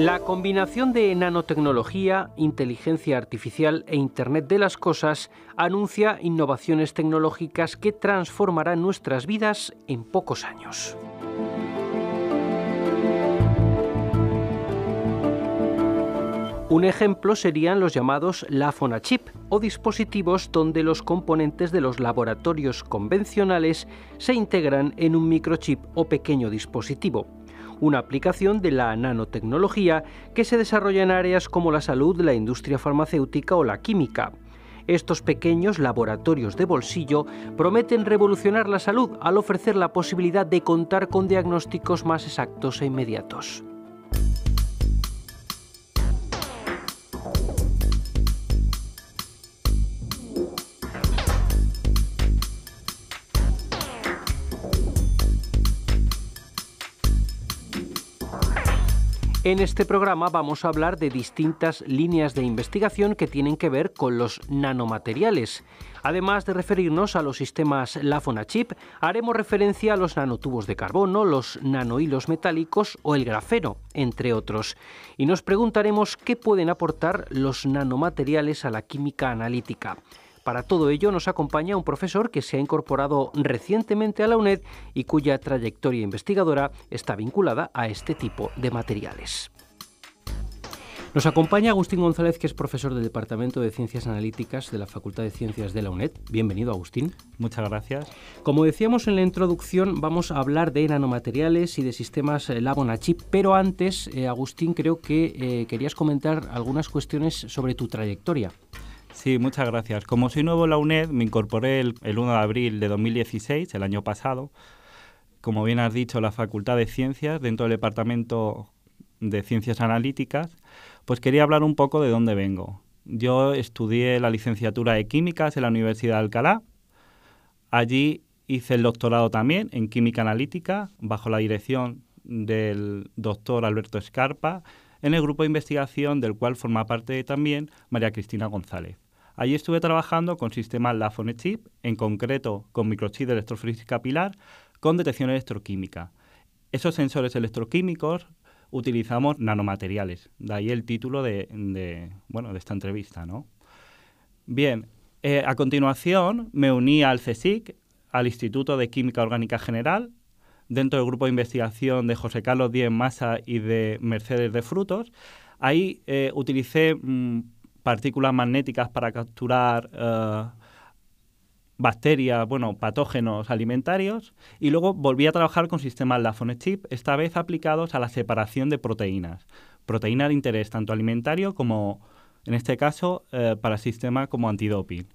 La combinación de nanotecnología, inteligencia artificial e Internet de las Cosas anuncia innovaciones tecnológicas que transformarán nuestras vidas en pocos años. Un ejemplo serían los llamados chip, o dispositivos donde los componentes de los laboratorios convencionales se integran en un microchip o pequeño dispositivo una aplicación de la nanotecnología que se desarrolla en áreas como la salud, la industria farmacéutica o la química. Estos pequeños laboratorios de bolsillo prometen revolucionar la salud al ofrecer la posibilidad de contar con diagnósticos más exactos e inmediatos. En este programa vamos a hablar de distintas líneas de investigación que tienen que ver con los nanomateriales. Además de referirnos a los sistemas Chip, haremos referencia a los nanotubos de carbono, los nanohilos metálicos o el grafeno, entre otros. Y nos preguntaremos qué pueden aportar los nanomateriales a la química analítica. Para todo ello nos acompaña un profesor que se ha incorporado recientemente a la UNED y cuya trayectoria investigadora está vinculada a este tipo de materiales. Nos acompaña Agustín González, que es profesor del Departamento de Ciencias Analíticas de la Facultad de Ciencias de la UNED. Bienvenido, Agustín. Muchas gracias. Como decíamos en la introducción, vamos a hablar de nanomateriales y de sistemas eh, Labona pero antes, eh, Agustín, creo que eh, querías comentar algunas cuestiones sobre tu trayectoria. Sí, muchas gracias. Como soy nuevo en la UNED, me incorporé el, 1 de abril de 2016, el año pasado, como bien has dicho, la Facultad de Ciencias, dentro del Departamento de Ciencias Analíticas, pues quería hablar un poco de dónde vengo. Yo estudié la licenciatura de Químicas en la Universidad de Alcalá. Allí hice el doctorado también en Química Analítica, bajo la dirección del doctor Alberto Escarpa, en el grupo de investigación del cual forma parte también María Cristina González. Allí estuve trabajando con sistemas chip, en concreto con microchip de electrofísica pilar, con detección electroquímica. Esos sensores electroquímicos utilizamos nanomateriales, de ahí el título de, bueno, de esta entrevista. ¿no? Bien, eh, a continuación me uní al CSIC, al Instituto de Química Orgánica General, dentro del grupo de investigación de José Carlos Díez Massa y de Mercedes de Frutos. Ahí eh, utilicé mm, partículas magnéticas para capturar eh, bacterias, bueno, patógenos alimentarios y luego volví a trabajar con sistemas chip, esta vez aplicados a la separación de proteínas, proteína de interés tanto alimentario como, en este caso, eh, para el sistema como antidoping.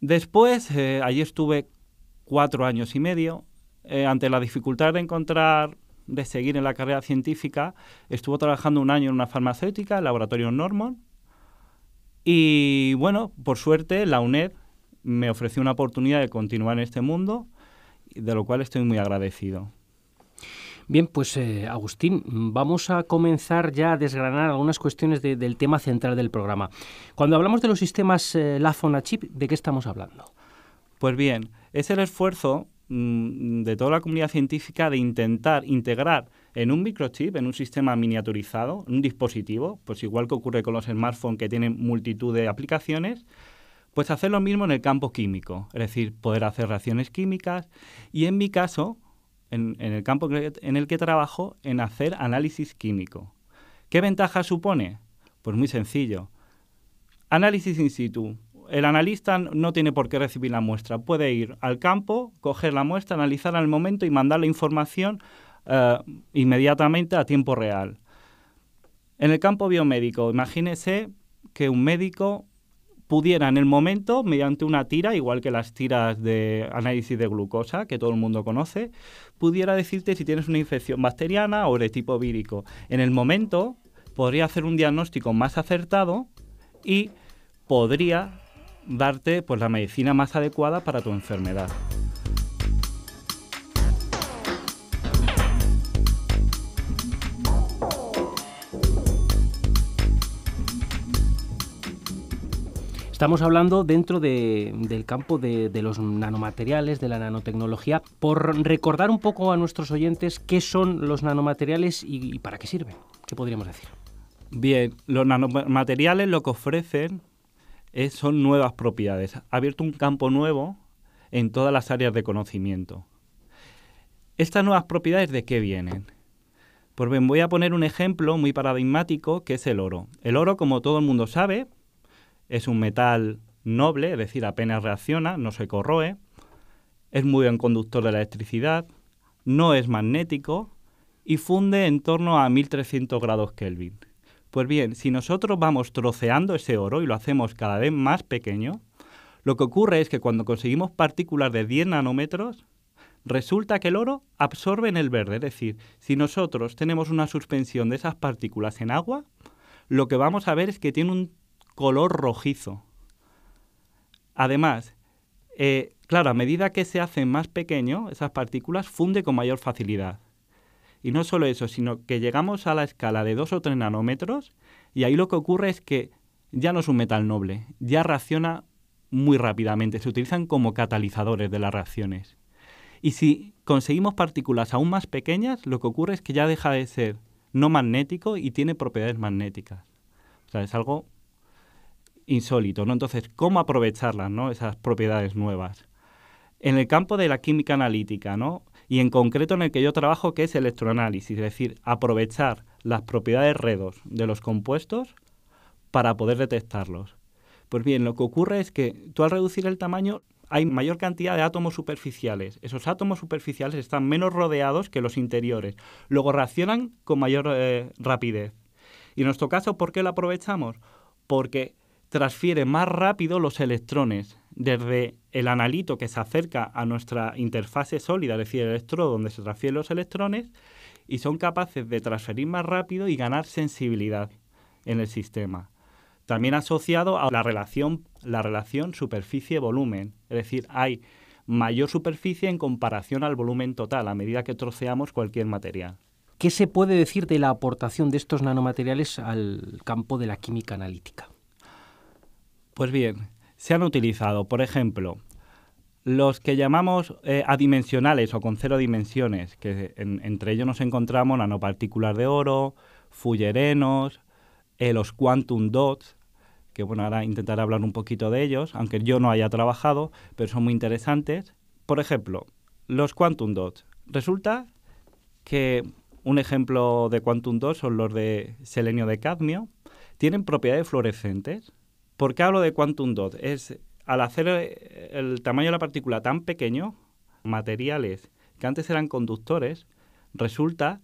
Después, allí estuve cuatro años y medio eh, ante la dificultad de encontrar, de seguir en la carrera científica, estuvo trabajando un año en una farmacéutica, el laboratorio Norman, y bueno, por suerte la UNED me ofreció una oportunidad de continuar en este mundo, de lo cual estoy muy agradecido. Bien, pues eh, Agustín, vamos a comenzar ya a desgranar algunas cuestiones del tema central del programa. Cuando hablamos de los sistemas eh, la Chip, ¿de qué estamos hablando? Pues bien, es el esfuerzo Mm, de toda la comunidad científica de intentar integrar en un microchip, en un sistema miniaturizado, un dispositivo, pues igual que ocurre con los smartphones que tienen multitud de aplicaciones, pues hacer lo mismo en el campo químico, es decir, poder hacer reacciones químicas y en mi caso, en, en el campo en el que trabajo, en hacer análisis químico. ¿Qué ventaja supone? Pues muy sencillo. Análisis in situ, el analista no tiene por qué recibir la muestra. Puede ir al campo, coger la muestra, analizarla al momento y mandar la información eh, inmediatamente a tiempo real. En el campo biomédico, imagínese que un médico pudiera en el momento, mediante una tira, igual que las tiras de análisis de glucosa, que todo el mundo conoce, pudiera decirte si tienes una infección bacteriana o de tipo vírico. En el momento podría hacer un diagnóstico más acertado y podría darte pues, la medicina más adecuada para tu enfermedad. Estamos hablando dentro de, del campo de, los nanomateriales, de la nanotecnología, por recordar un poco a nuestros oyentes qué son los nanomateriales y, y para qué sirven. ¿Qué podríamos decir? Bien, los nanomateriales lo que ofrecen eh, son nuevas propiedades. Ha abierto un campo nuevo en todas las áreas de conocimiento. ¿Estas nuevas propiedades de qué vienen? Pues bien, voy a poner un ejemplo muy paradigmático que es el oro. El oro, como todo el mundo sabe, es un metal noble, es decir, apenas reacciona, no se corroe, es muy buen conductor de la electricidad, no es magnético y funde en torno a 1300 grados Kelvin. Pues bien, si nosotros vamos troceando ese oro y lo hacemos cada vez más pequeño, lo que ocurre es que cuando conseguimos partículas de 10 nanómetros, resulta que el oro absorbe en el verde. Es decir, si nosotros tenemos una suspensión de esas partículas en agua, lo que vamos a ver es que tiene un color rojizo. Además, eh, claro, a medida que se hacen más pequeño, esas partículas funde con mayor facilidad. Y no solo eso, sino que llegamos a la escala de 2 o 3 nanómetros y ahí lo que ocurre es que ya no es un metal noble, ya reacciona muy rápidamente, se utilizan como catalizadores de las reacciones. Y si conseguimos partículas aún más pequeñas, lo que ocurre es que ya deja de ser no magnético y tiene propiedades magnéticas. O sea, es algo insólito, ¿no? Entonces, ¿cómo aprovecharlas, no? Esas propiedades nuevas. En el campo de la química analítica, ¿no? y en concreto en el que yo trabajo, que es electroanálisis, es decir, aprovechar las propiedades redos de los compuestos para poder detectarlos. Pues bien, lo que ocurre es que tú al reducir el tamaño hay mayor cantidad de átomos superficiales. Esos átomos superficiales están menos rodeados que los interiores. Luego reaccionan con mayor eh, rapidez. Y en nuestro caso, ¿por qué lo aprovechamos? Porque transfiere más rápido los electrones desde el analito que se acerca a nuestra interfase sólida, es decir, el electrodo donde se transfieren los electrones, y son capaces de transferir más rápido y ganar sensibilidad en el sistema. También asociado a la relación, la relación superficie-volumen, es decir, hay mayor superficie en comparación al volumen total a medida que troceamos cualquier material. ¿Qué se puede decir de la aportación de estos nanomateriales al campo de la química analítica? Pues bien, se han utilizado, por ejemplo, los que llamamos eh, adimensionales o con cero dimensiones, que entre ellos nos encontramos nanopartículas de oro, fullerenos, eh, los quantum dots, que bueno, ahora intentaré hablar un poquito de ellos, aunque yo no haya trabajado, pero son muy interesantes. Por ejemplo, los quantum dots. Resulta que un ejemplo de quantum dots son los de selenio de cadmio, tienen propiedades fluorescentes ¿Por qué hablo de quantum dot? Es al hacer eh, el tamaño de la partícula tan pequeño, materiales que antes eran conductores, resulta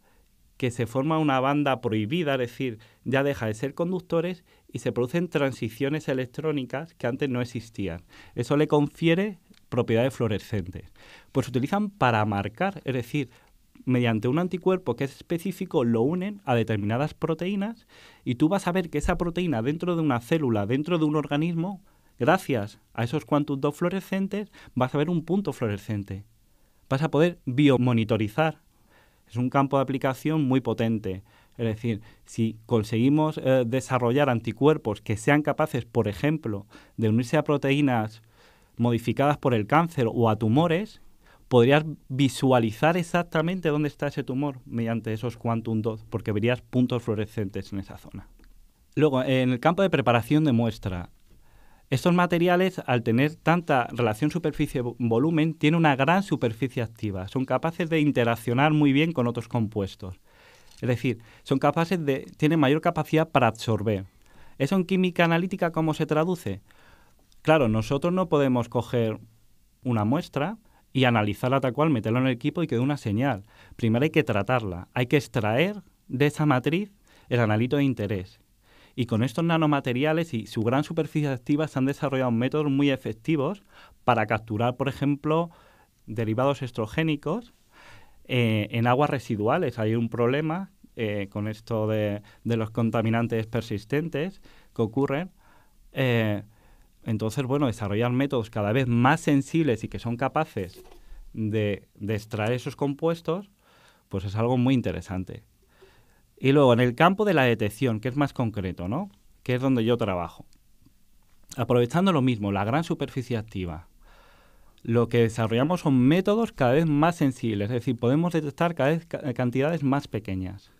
que se forma una banda prohibida, es decir, ya deja de ser conductores y se producen transiciones electrónicas que antes no existían. Eso le confiere propiedades fluorescentes. Pues se utilizan para marcar, es decir, mediante un anticuerpo que es específico, lo unen a determinadas proteínas y tú vas a ver que esa proteína dentro de una célula, dentro de un organismo, gracias a esos cuantos dos fluorescentes, vas a ver un punto fluorescente. Vas a poder biomonitorizar. Es un campo de aplicación muy potente. Es decir, si conseguimos eh, desarrollar anticuerpos que sean capaces, por ejemplo, de unirse a proteínas modificadas por el cáncer o a tumores, podrías visualizar exactamente dónde está ese tumor mediante esos quantum 2, porque verías puntos fluorescentes en esa zona. Luego, en el campo de preparación de muestra, estos materiales, al tener tanta relación superficie-volumen, tienen una gran superficie activa. Son capaces de interaccionar muy bien con otros compuestos. Es decir, son capaces de, tienen mayor capacidad para absorber. ¿Eso en química analítica cómo se traduce? Claro, nosotros no podemos coger una muestra, y analizarla tal cual, meterla en el equipo y que dé una señal. Primero hay que tratarla, hay que extraer de esa matriz el analito de interés. Y con estos nanomateriales y su gran superficie activa se han desarrollado métodos muy efectivos para capturar, por ejemplo, derivados estrogénicos eh, en aguas residuales. Hay un problema eh, con esto de, los contaminantes persistentes que ocurren. Eh, entonces, bueno, desarrollar métodos cada vez más sensibles y que son capaces de, extraer esos compuestos, pues es algo muy interesante. Y luego, en el campo de la detección, que es más concreto, ¿no? Que es donde yo trabajo. Aprovechando lo mismo, la gran superficie activa, lo que desarrollamos son métodos cada vez más sensibles, es decir, podemos detectar cada vez cantidades más pequeñas.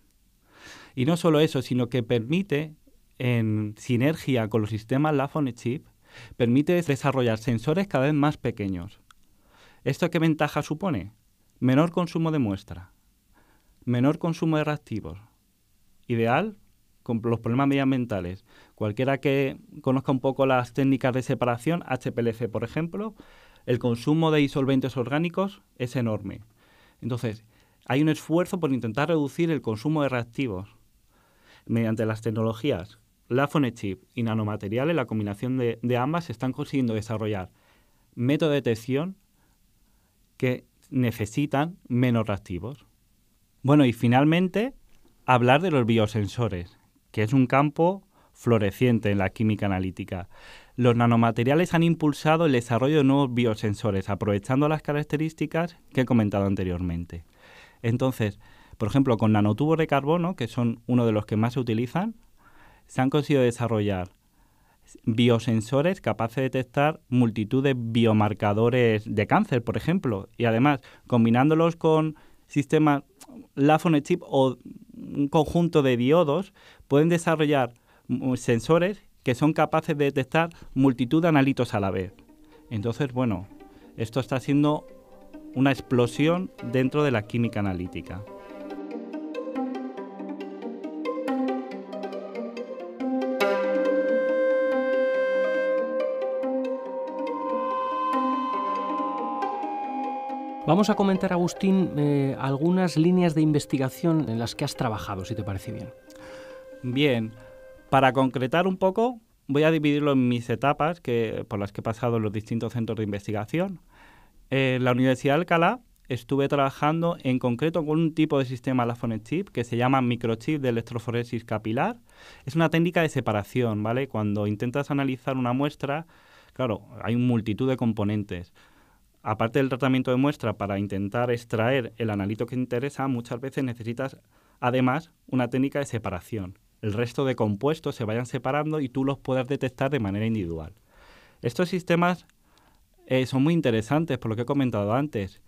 Y no solo eso, sino que permite, en sinergia con los sistemas y Chip, permite desarrollar sensores cada vez más pequeños. ¿Esto qué ventaja supone? Menor consumo de muestra, menor consumo de reactivos. Ideal con los problemas medioambientales. Cualquiera que conozca un poco las técnicas de separación, HPLC por ejemplo, el consumo de disolventes orgánicos es enorme. Entonces, hay un esfuerzo por intentar reducir el consumo de reactivos mediante las tecnologías la chip y nanomateriales, la combinación de, de ambas, están consiguiendo desarrollar métodos de detección que necesitan menos reactivos. Bueno, y finalmente, hablar de los biosensores, que es un campo floreciente en la química analítica. Los nanomateriales han impulsado el desarrollo de nuevos biosensores, aprovechando las características que he comentado anteriormente. Entonces, por ejemplo, con nanotubos de carbono, que son uno de los que más se utilizan, se han conseguido desarrollar biosensores capaces de detectar multitud de biomarcadores de cáncer, por ejemplo, y además combinándolos con sistemas chip o un conjunto de diodos, pueden desarrollar mm, sensores que son capaces de detectar multitud de analitos a la vez. Entonces, bueno, esto está siendo una explosión dentro de la química analítica. Vamos a comentar, Agustín, eh, algunas líneas de investigación en las que has trabajado, si te parece bien. Bien, para concretar un poco, voy a dividirlo en mis etapas que, por las que he pasado en los distintos centros de investigación. Eh, en la Universidad de Alcalá estuve trabajando en concreto con un tipo de sistema Lafonet Chip que se llama microchip de electroforesis capilar. Es una técnica de separación, ¿vale? Cuando intentas analizar una muestra, claro, hay multitud de componentes aparte del tratamiento de muestra para intentar extraer el analito que te interesa, muchas veces necesitas además una técnica de separación. El resto de compuestos se vayan separando y tú los puedas detectar de manera individual. Estos sistemas eh, son muy interesantes por lo que he comentado antes.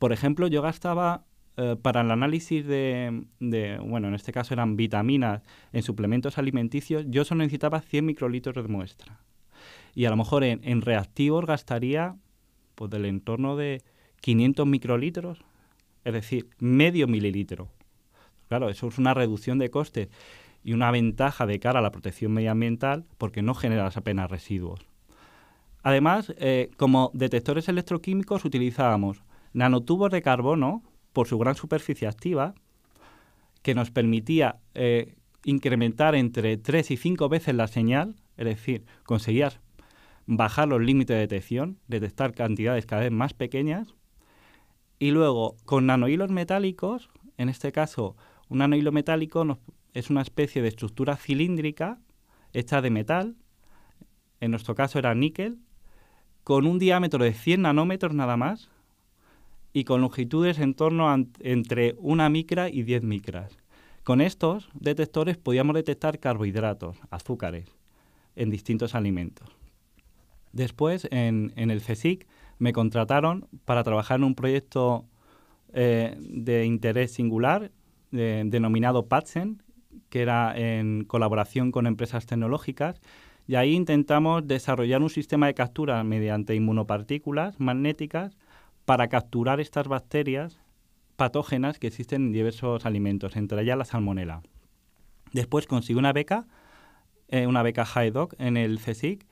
Por ejemplo, yo gastaba eh, para el análisis de, bueno, en este caso eran vitaminas en suplementos alimenticios, yo solo necesitaba 100 microlitros de muestra. Y a lo mejor en reactivos gastaría pues del entorno de 500 microlitros, es decir, medio mililitro. Claro, eso es una reducción de costes y una ventaja de cara a la protección medioambiental porque no generas apenas residuos. Además, eh, como detectores electroquímicos utilizábamos nanotubos de carbono por su gran superficie activa, que nos permitía eh, incrementar entre 3 y 5 veces la señal, es decir, conseguías bajar los límites de detección, detectar cantidades cada vez más pequeñas. Y luego, con nanohilos metálicos, en este caso, un nanohilo metálico es una especie de estructura cilíndrica hecha de metal, en nuestro caso era níquel, con un diámetro de 100 nanómetros nada más y con longitudes en torno a entre una micra y 10 micras. Con estos detectores podíamos detectar carbohidratos, azúcares, en distintos alimentos. Después, en, el CSIC, me contrataron para trabajar en un proyecto eh, de interés singular denominado Patsen, que era en colaboración con empresas tecnológicas. Y ahí intentamos desarrollar un sistema de captura mediante inmunopartículas magnéticas para capturar estas bacterias patógenas que existen en diversos alimentos, entre ellas la salmonela. Después conseguí una beca, eh, una beca HIDOC en el CSIC,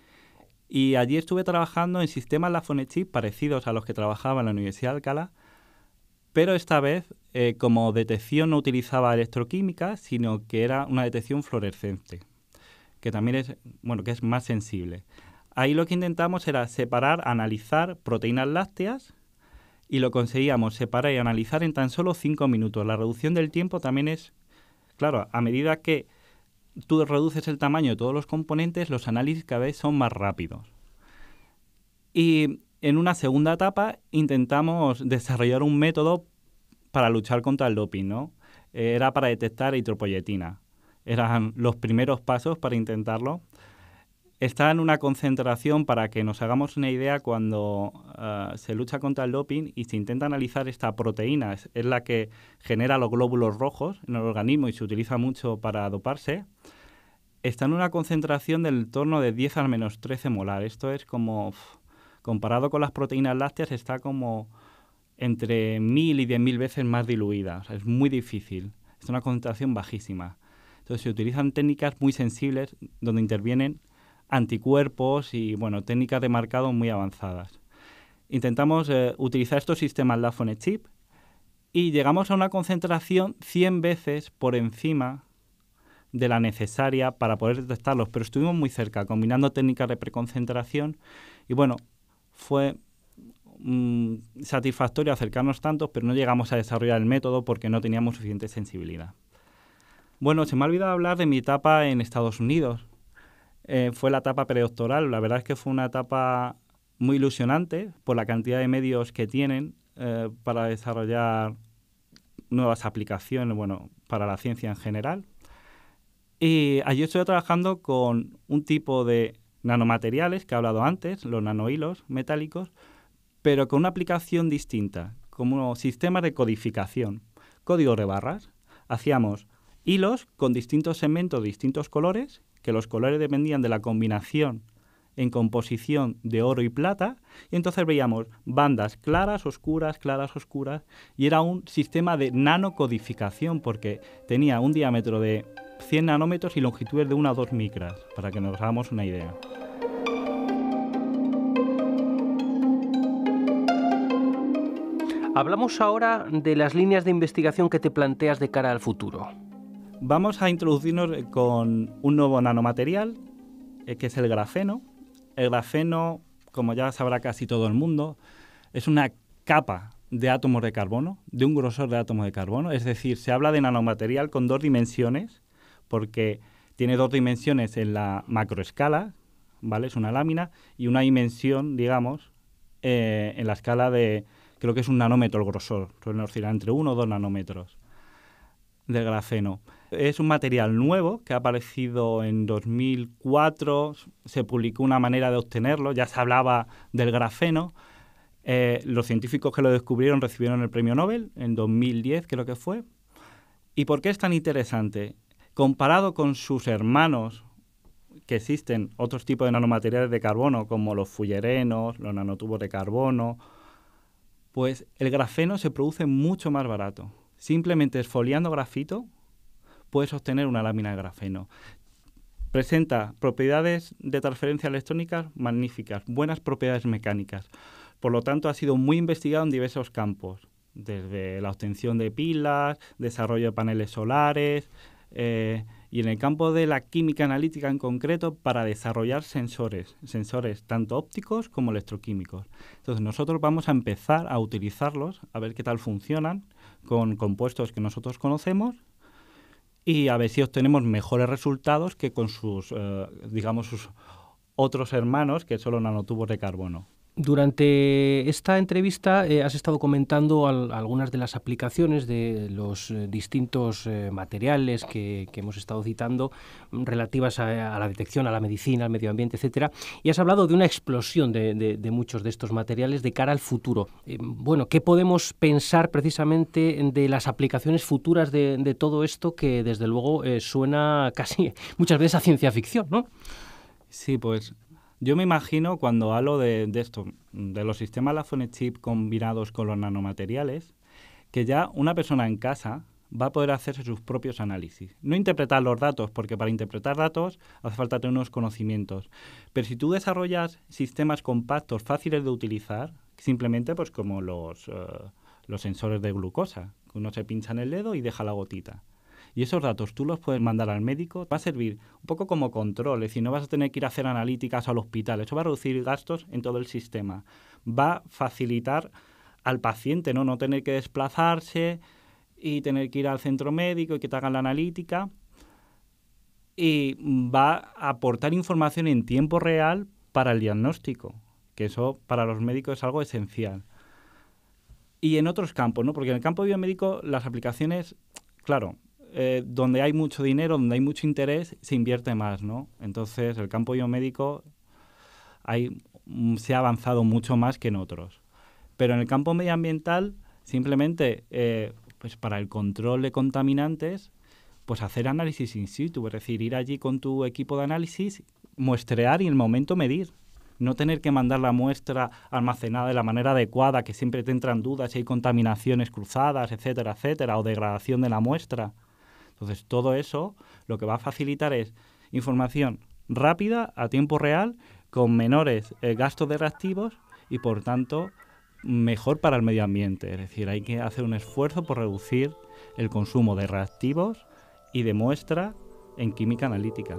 y allí estuve trabajando en sistemas chip parecidos a los que trabajaba en la Universidad de Alcalá, pero esta vez eh, como detección no utilizaba electroquímica, sino que era una detección fluorescente, que también es, bueno, que es más sensible. Ahí lo que intentamos era separar, analizar proteínas lácteas y lo conseguíamos separar y analizar en tan solo cinco minutos. La reducción del tiempo también es, claro, a medida que tú reduces el tamaño de todos los componentes, los análisis cada vez son más rápidos. Y en una segunda etapa intentamos desarrollar un método para luchar contra el doping, ¿no? Eh, era para detectar eritropoyetina. Eran los primeros pasos para intentarlo está en una concentración para que nos hagamos una idea cuando eh, se lucha contra el doping y se intenta analizar esta proteína. Es, la que genera los glóbulos rojos en el organismo y se utiliza mucho para doparse. Está en una concentración del torno de 10 al menos 13 molar. Esto es como, comparado con las proteínas lácteas, está como entre mil y 10.000 veces más diluida. es muy difícil. Es una concentración bajísima. Entonces se utilizan técnicas muy sensibles donde intervienen anticuerpos y bueno, técnicas de marcado muy avanzadas. Intentamos eh, utilizar estos sistemas Lafone Chip y llegamos a una concentración 100 veces por encima de la necesaria para poder detectarlos, pero estuvimos muy cerca, combinando técnicas de preconcentración y bueno, fue mm, satisfactorio acercarnos tanto, pero no llegamos a desarrollar el método porque no teníamos suficiente sensibilidad. Bueno, se me ha olvidado hablar de mi etapa en Estados Unidos. Eh, fue la etapa predoctoral. La verdad es que fue una etapa muy ilusionante por la cantidad de medios que tienen eh, para desarrollar nuevas aplicaciones, bueno, para la ciencia en general. Y allí estoy trabajando con un tipo de nanomateriales que he hablado antes, los nanohilos metálicos, pero con una aplicación distinta, como sistema de codificación, código de barras. Hacíamos hilos con distintos segmentos, distintos colores que los colores dependían de la combinación en composición de oro y plata, y entonces veíamos bandas claras, oscuras, claras, oscuras, y era un sistema de nanocodificación, porque tenía un diámetro de 100 nanómetros y longitudes de 1 a 2 micras, para que nos hagamos una idea. Hablamos ahora de las líneas de investigación que te planteas de cara al futuro. Vamos a introducirnos eh, con un nuevo nanomaterial, eh, que es el grafeno. El grafeno, como ya sabrá casi todo el mundo, es una capa de átomos de carbono, de un grosor de átomos de carbono. Es decir, se habla de nanomaterial con dos dimensiones, porque tiene dos dimensiones en la macroescala, ¿vale? Es una lámina, y una dimensión, digamos, eh, en la escala de, creo que es un nanómetro el grosor, suelen entre uno o dos nanómetros del grafeno. Es un material nuevo que ha aparecido en 2004, se publicó una manera de obtenerlo, ya se hablaba del grafeno. Eh, los científicos que lo descubrieron recibieron el premio Nobel en 2010, creo que fue. ¿Y por qué es tan interesante? Comparado con sus hermanos, que existen otros tipos de nanomateriales de carbono, como los fullerenos, los nanotubos de carbono, pues el grafeno se produce mucho más barato. Simplemente esfoliando grafito, puedes sostener una lámina de grafeno. Presenta propiedades de transferencia electrónica magníficas, buenas propiedades mecánicas. Por lo tanto, ha sido muy investigado en diversos campos, desde la obtención de pilas, desarrollo de paneles solares, eh, y en el campo de la química analítica en concreto para desarrollar sensores, sensores tanto ópticos como electroquímicos. Entonces nosotros vamos a empezar a utilizarlos, a ver qué tal funcionan con compuestos que nosotros conocemos y a veces obtenemos mejores resultados que con sus, eh, digamos, sus otros hermanos que son los nanotubos de carbono. Durante esta entrevista eh, has estado comentando algunas de las aplicaciones de los eh, distintos eh, materiales que, hemos estado citando mm, relativas a, la detección, a la medicina, al medio ambiente, etcétera, y has hablado de una explosión de, muchos de estos materiales de cara al futuro. bueno, ¿qué podemos pensar precisamente de las aplicaciones futuras de, todo esto que desde luego suena casi muchas veces a ciencia ficción, ¿no? Sí, pues yo me imagino cuando hablo de, esto, de los sistemas Laphone Chip combinados con los nanomateriales, que ya una persona en casa va a poder hacerse sus propios análisis. No interpretar los datos, porque para interpretar datos hace falta tener unos conocimientos. Pero si tú desarrollas sistemas compactos, fáciles de utilizar, simplemente pues como los, eh, los sensores de glucosa, que uno se pincha en el dedo y deja la gotita. Y esos datos tú los puedes mandar al médico, va a servir un poco como control, es decir, no vas a tener que ir a hacer analíticas al hospital, eso va a reducir gastos en todo el sistema, va a facilitar al paciente, ¿no? No tener que desplazarse y tener que ir al centro médico y que te hagan la analítica. Y va a aportar información en tiempo real para el diagnóstico, que eso para los médicos es algo esencial. Y en otros campos, ¿no? Porque en el campo biomédico las aplicaciones, claro, eh, donde hay mucho dinero, donde hay mucho interés, se invierte más, ¿no? Entonces, el campo biomédico mm, se ha avanzado mucho más que en otros. Pero en el campo medioambiental, simplemente, eh, pues para el control de contaminantes, pues hacer análisis in situ, es decir, ir allí con tu equipo de análisis, muestrear y en el momento medir. No tener que mandar la muestra almacenada de la manera adecuada, que siempre te entran dudas si hay contaminaciones cruzadas, etcétera, etcétera, o degradación de la muestra. Entonces, todo eso lo que va a facilitar es información rápida, a tiempo real, con menores eh, gastos de reactivos y, por tanto, mejor para el medio ambiente. Es decir, hay que hacer un esfuerzo por reducir el consumo de reactivos y de muestra en química analítica.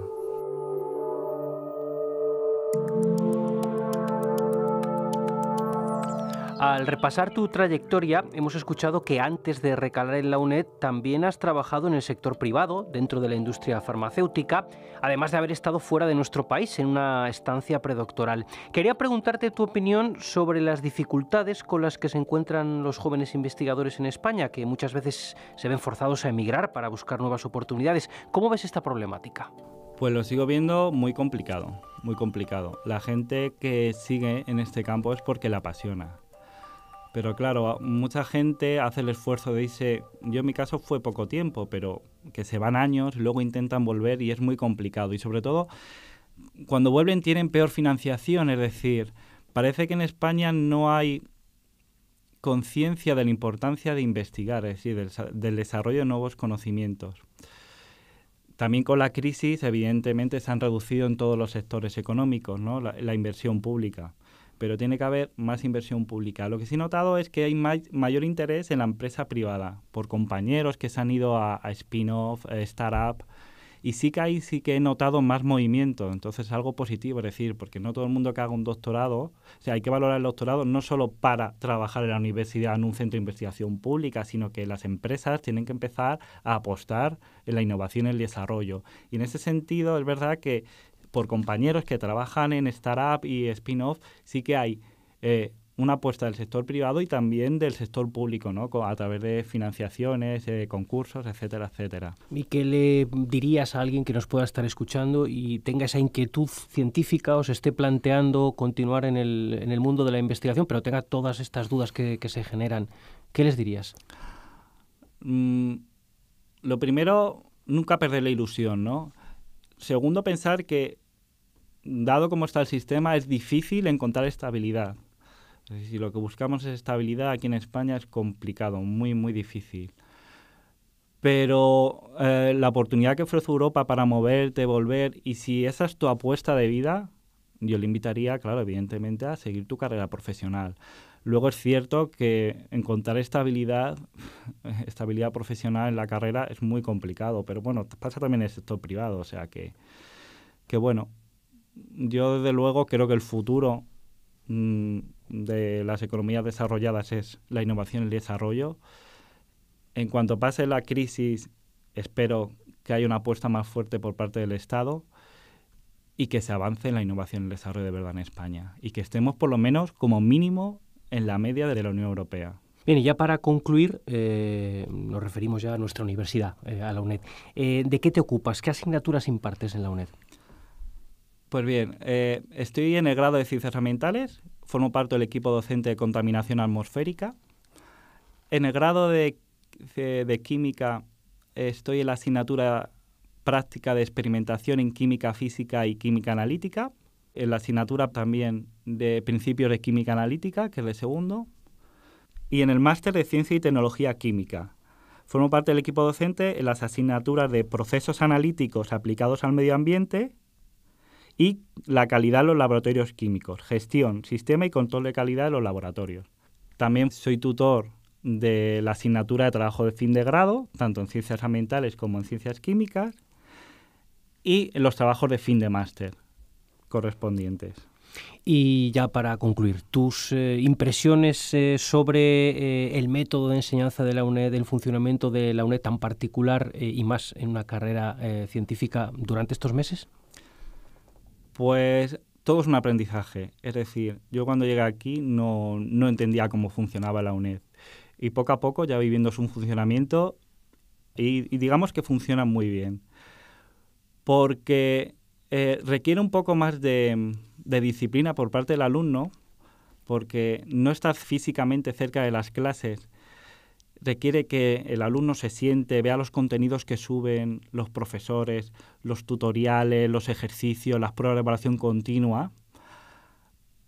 Al repasar tu trayectoria, hemos escuchado que antes de recalar en la UNED también has trabajado en el sector privado, dentro de la industria farmacéutica, además de haber estado fuera de nuestro país en una estancia predoctoral. Quería preguntarte tu opinión sobre las dificultades con las que se encuentran los jóvenes investigadores en España, que muchas veces se ven forzados a emigrar para buscar nuevas oportunidades. ¿Cómo ves esta problemática? Pues lo sigo viendo muy complicado, muy complicado. La gente que sigue en este campo es porque la apasiona pero claro, mucha gente hace el esfuerzo de irse, yo en mi caso fue poco tiempo, pero que se van años, luego intentan volver y es muy complicado. Y sobre todo, cuando vuelven tienen peor financiación, es decir, parece que en España no hay conciencia de la importancia de investigar, es decir, del, desarrollo de nuevos conocimientos. También con la crisis, evidentemente, se han reducido en todos los sectores económicos ¿no? la inversión pública pero tiene que haber más inversión pública. Lo que sí he notado es que hay mayor interés en la empresa privada, por compañeros que se han ido a, spin-off, eh, startup, y sí que ahí sí que he notado más movimiento, entonces algo positivo, es decir, porque no todo el mundo que haga un doctorado, o sea, hay que valorar el doctorado no solo para trabajar en la universidad, en un centro de investigación pública, sino que las empresas tienen que empezar a apostar en la innovación y el desarrollo. Y en ese sentido es verdad que por compañeros que trabajan en startup y spin-off, sí que hay eh, una apuesta del sector privado y también del sector público, ¿no? A través de financiaciones, eh, concursos, etcétera, etcétera. ¿Y qué le dirías a alguien que nos pueda estar escuchando y tenga esa inquietud científica o se esté planteando continuar en el, mundo de la investigación, pero tenga todas estas dudas que, se generan? ¿Qué les dirías? Mm, lo primero, nunca perder la ilusión, ¿no? Segundo, pensar que dado como está el sistema, es difícil encontrar estabilidad. Si lo que buscamos es estabilidad aquí en España es complicado, muy, muy difícil. Pero eh, la oportunidad que ofrece Europa para moverte, volver, y si esa es tu apuesta de vida, yo le invitaría, claro, evidentemente, a seguir tu carrera profesional. Luego es cierto que encontrar estabilidad, estabilidad profesional en la carrera es muy complicado, pero bueno, pasa también en el sector privado, o sea que, que bueno, yo desde luego creo que el futuro mm, de las economías desarrolladas es la innovación y el desarrollo. En cuanto pase la crisis, espero que haya una apuesta más fuerte por parte del Estado y que se avance en la innovación y el desarrollo de verdad en España y que estemos por lo menos como mínimo en la media de la Unión Europea. Bien, y ya para concluir, eh, nos referimos ya a nuestra universidad, eh, a la UNED. Eh, ¿De qué te ocupas? ¿Qué asignaturas impartes en la UNED? Pues bien, eh, estoy en el grado de Ciencias Ambientales, formo parte del equipo docente de Contaminación Atmosférica. En el grado eh, de, Química estoy en la asignatura práctica de experimentación en química física y química analítica, en la asignatura también de principios de química analítica, que es el segundo, y en el máster de ciencia y tecnología química. Formo parte del equipo docente en las asignaturas de procesos analíticos aplicados al medio ambiente y la calidad de los laboratorios químicos, gestión, sistema y control de calidad de los laboratorios. También soy tutor de la asignatura de trabajo de fin de grado, tanto en ciencias ambientales como en ciencias químicas, y en los trabajos de fin de máster correspondientes. Y ya para concluir, tus eh, impresiones eh, sobre eh, el método de enseñanza de la UNED, del funcionamiento de la UNED tan particular y más en una carrera científica durante estos meses? Pues todo es un aprendizaje. Es decir, yo cuando llegué aquí no, no entendía cómo funcionaba la UNED. Y poco a poco, ya viviendo su funcionamiento, y, digamos que funciona muy bien. Porque eh, requiere un poco más de, de disciplina por parte del alumno, porque no estás físicamente cerca de las clases, requiere que el alumno se siente, vea los contenidos que suben los profesores, los tutoriales, los ejercicios, las pruebas de evaluación continua.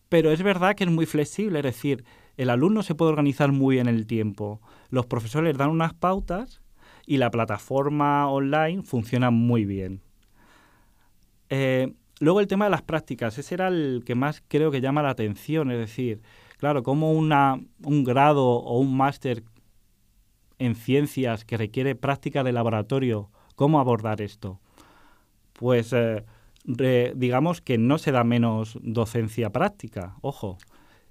Pero es verdad que es muy flexible, es decir, el alumno se puede organizar muy bien el tiempo. Los profesores dan unas pautas y la plataforma online funciona muy bien. Eh, luego el tema de las prácticas, ese era el que más creo que llama la atención, es decir, claro, como un grado o un máster en ciencias que requiere práctica de laboratorio, ¿cómo abordar esto? Pues eh, digamos que no se da menos docencia práctica, ojo.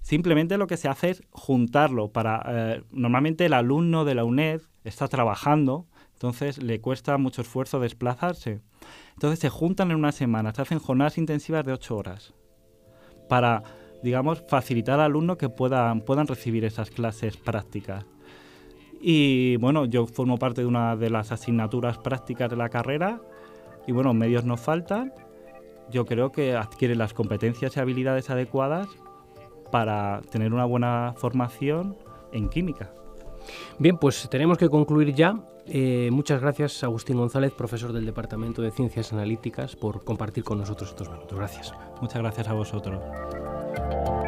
Simplemente lo que se hace es juntarlo para... Eh, normalmente el alumno de la UNED está trabajando, entonces le cuesta mucho esfuerzo desplazarse. Entonces se juntan en una semana, se hacen jornadas intensivas de ocho horas para, digamos, facilitar al alumno que puedan, puedan recibir esas clases prácticas. Y bueno, yo formo parte de una de las asignaturas prácticas de la carrera y bueno, medios nos faltan. Yo creo que adquiere las competencias y habilidades adecuadas para tener una buena formación en química. Bien, pues tenemos que concluir ya. Eh, muchas gracias, Agustín González, profesor del Departamento de Ciencias Analíticas, por compartir con nosotros estos minutos. Gracias. Muchas gracias a vosotros.